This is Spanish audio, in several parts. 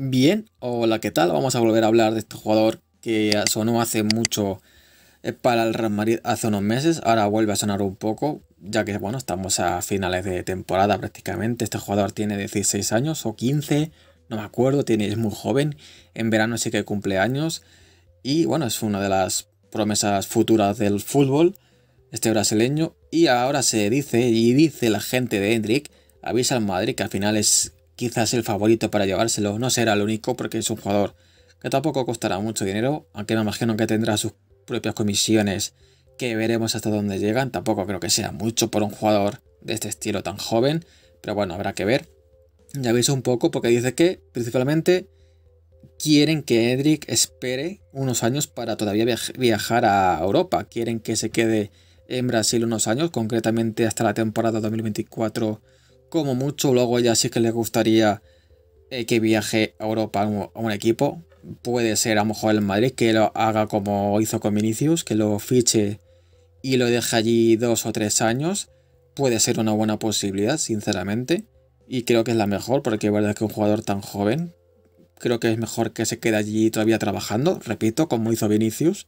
Bien, hola, ¿qué tal? Vamos a volver a hablar de este jugador que sonó hace mucho eh, para el Real Madrid hace unos meses. Ahora vuelve a sonar un poco, ya que bueno, estamos a finales de temporada prácticamente. Este jugador tiene 16 años o 15, no me acuerdo, tiene, es muy joven. En verano sí que cumple años. Y bueno, es una de las promesas futuras del fútbol, este brasileño. Y ahora se dice, y dice la gente de Hendrik, avisa al Madrid que al final es quizás el favorito para llevárselo. No será el único porque es un jugador que tampoco costará mucho dinero, aunque me imagino que tendrá sus propias comisiones que veremos hasta dónde llegan. Tampoco creo que sea mucho por un jugador de este estilo tan joven, pero bueno, habrá que ver. Ya veis un poco porque dice que principalmente quieren que Edric espere unos años para todavía viajar a Europa. Quieren que se quede en Brasil unos años, concretamente hasta la temporada 2024 como mucho luego ya sí que le gustaría eh, que viaje a Europa a un, a un, equipo. Puede ser a lo mejor el Madrid que lo haga como hizo con Vinicius, que lo fiche y lo deje allí dos o tres años. Puede ser una buena posibilidad, sinceramente. Y creo que es la mejor, porque es verdad que un jugador tan joven, creo que es mejor que se quede allí todavía trabajando, repito, como hizo Vinicius.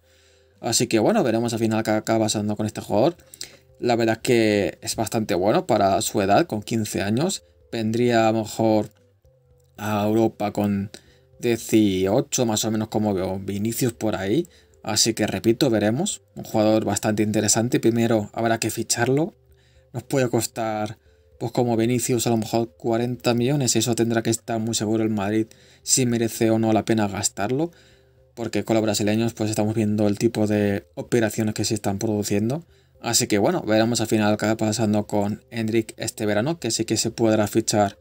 Así que bueno, veremos al final qué acaba pasando con este jugador la verdad es que es bastante bueno para su edad, con 15 años. Vendría a lo mejor a Europa con 18, más o menos como veo, Vinicius por ahí. Así que repito, veremos. Un jugador bastante interesante. Primero habrá que ficharlo. Nos puede costar, pues como Vinicius, a lo mejor 40 millones. Eso tendrá que estar muy seguro el Madrid si merece o no la pena gastarlo. Porque con los brasileños, pues estamos viendo el tipo de operaciones que se están produciendo. Así que bueno, veremos al final qué está pasando con Hendrik este verano, que sí que se podrá fichar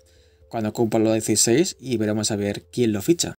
cuando cumpla los 16 y veremos a ver quién lo ficha.